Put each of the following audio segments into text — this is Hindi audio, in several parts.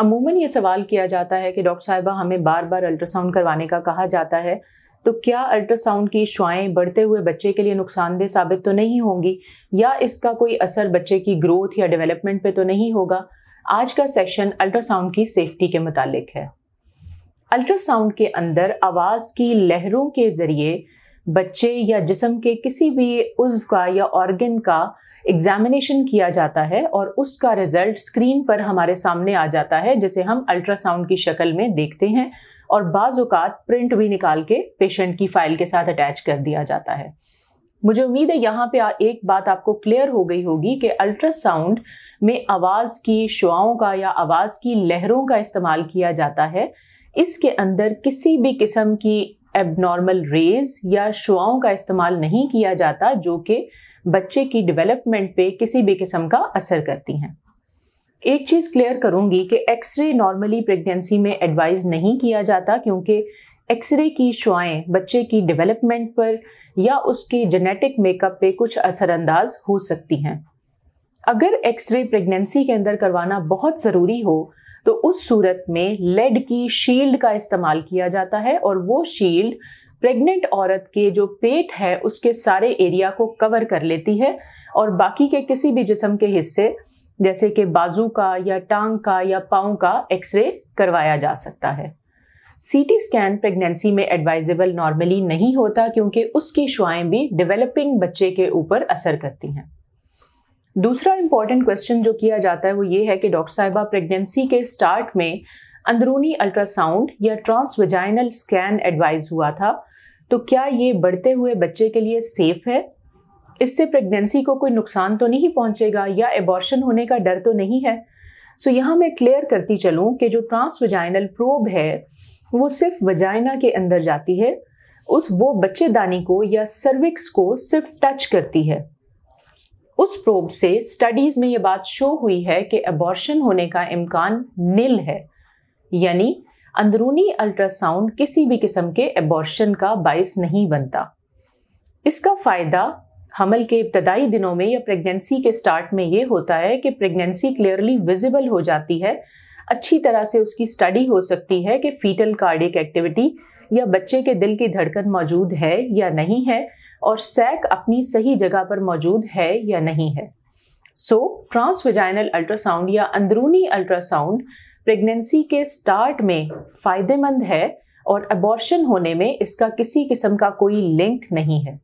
अमूमन ये सवाल किया जाता है कि डॉक्टर साहिबा हमें बार बार अल्ट्रासाउंड करवाने का कहा जाता है तो क्या अल्ट्रासाउंड की शुआएँ बढ़ते हुए बच्चे के लिए नुकसानदेह साबित तो नहीं होंगी या इसका कोई असर बच्चे की ग्रोथ या डेवलपमेंट पे तो नहीं होगा आज का सेशन अल्ट्रासाउंड की सेफ्टी के मुतालिक है अल्ट्रासाउंड के अंदर आवाज़ की लहरों के ज़रिए बच्चे या जिसम के किसी भी उज्व का या ऑर्गन का एग्जामिनेशन किया जाता है और उसका रिजल्ट स्क्रीन पर हमारे सामने आ जाता है जिसे हम अल्ट्रासाउंड की शक्ल में देखते हैं और बाज़ात प्रिंट भी निकाल के पेशेंट की फ़ाइल के साथ अटैच कर दिया जाता है मुझे उम्मीद है यहाँ पे एक बात आपको क्लियर हो गई होगी कि अल्ट्रासाउंड में आवाज़ की शुआओं का या आवाज़ की लहरों का इस्तेमाल किया जाता है इसके अंदर किसी भी किस्म की एबनॉर्मल रेज या शुआओं का इस्तेमाल नहीं किया जाता जो कि बच्चे की डेवलपमेंट पे किसी भी किस्म का असर करती हैं एक चीज़ क्लियर करूंगी कि एक्सरे नॉर्मली प्रेगनेंसी में एडवाइज नहीं किया जाता क्योंकि एक्सरे की शुआएँ बच्चे की डेवलपमेंट पर या उसके जेनेटिक मेकअप पे कुछ असरअंदाज हो सकती हैं अगर एक्सरे प्रेगनेंसी के अंदर करवाना बहुत ज़रूरी हो तो उस सूरत में लेड की शील्ड का इस्तेमाल किया जाता है और वो शील्ड प्रेग्नेंट औरत के जो पेट है उसके सारे एरिया को कवर कर लेती है और बाकी के किसी भी जिसम के हिस्से जैसे कि बाजू का या टांग का या पाँव का एक्सरे करवाया जा सकता है सीटी स्कैन प्रेगनेंसी में एडवाइजेबल नॉर्मली नहीं होता क्योंकि उसकी शुआएं भी डेवलपिंग बच्चे के ऊपर असर करती हैं दूसरा इम्पॉर्टेंट क्वेश्चन जो किया जाता है वो ये है कि डॉक्टर साहिबा प्रेगनेंसी के स्टार्ट में अंदरूनी अल्ट्रासाउंड या ट्रांसवेजाइनल स्कैन एडवाइज हुआ था तो क्या ये बढ़ते हुए बच्चे के लिए सेफ है इससे प्रेगनेंसी को कोई नुकसान तो नहीं पहुंचेगा या एबॉर्शन होने का डर तो नहीं है सो so, यहाँ मैं क्लियर करती चलूँ कि जो ट्रांसवेजाइनल प्रोब है वो सिर्फ वजाइना के अंदर जाती है उस वो बच्चेदानी को या सर्विक्स को सिर्फ टच करती है उस प्रोब से स्टडीज़ में ये बात शो हुई है कि एबॉर्शन होने का इम्कान नील है यानी अंदरूनी अल्ट्रासाउंड किसी भी किस्म के एबॉर्शन का बायस नहीं बनता इसका फ़ायदा हमल के इब्तदाई दिनों में या प्रेगनेंसी के स्टार्ट में ये होता है कि प्रेगनेंसी क्लियरली विजिबल हो जाती है अच्छी तरह से उसकी स्टडी हो सकती है कि फीटल कार्डिक एक्टिविटी या बच्चे के दिल की धड़कन मौजूद है या नहीं है और सैक अपनी सही जगह पर मौजूद है या नहीं है सो ट्रांसविजाइनल अल्ट्रासाउंड या अंदरूनी अल्ट्रासाउंड प्रेगनेंसी के स्टार्ट में फ़ायदेमंद है और अबॉर्शन होने में इसका किसी किस्म का कोई लिंक नहीं है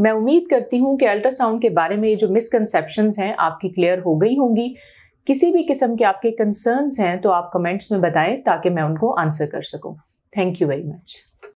मैं उम्मीद करती हूँ कि अल्ट्रासाउंड के बारे में ये जो मिसकनसेप्शन हैं आपकी क्लियर हो गई होंगी किसी भी किस्म के आपके कंसर्न्स हैं तो आप कमेंट्स में बताएं ताकि मैं उनको आंसर कर सकूँ थैंक यू वेरी मच